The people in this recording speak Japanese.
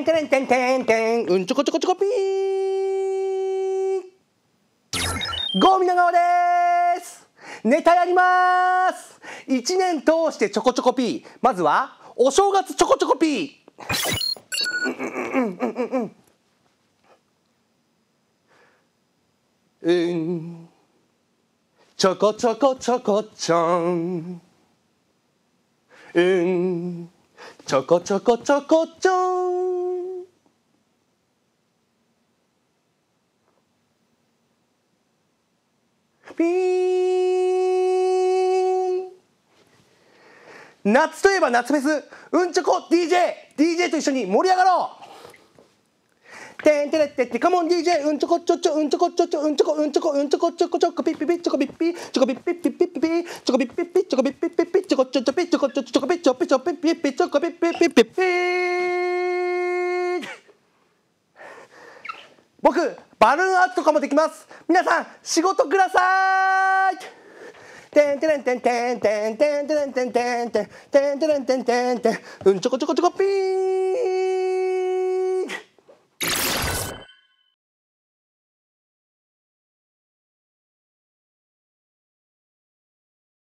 んてんてんてんてんうんちょこちょこちょこぴーゴミの顔ですネタやります一年通してちょこちょこぴーまずはお正月ちょこちょこぴーうんちょこちょこちょこちょんうんちょこちょこちょこちょんピーン夏といえば夏フェスうんちょこ DJDJ DJ と一緒に盛り上がろうてんてれってってカモン DJ うんちょこちょちょうんちょこちょちょうんちょこうんちょこうんちょこちょこちょこピピピチョコピピチョコピピピピピピチョコピピピチョコピピピチョコちょちょピチョコちょチョピチョピチョピチピチョピピ僕バルーンアートとかもできます皆さん仕事くださいてんてれんてんてんてんてんてれんてんてんてんてんてんてんてんてんてんちょこちょこちょこピー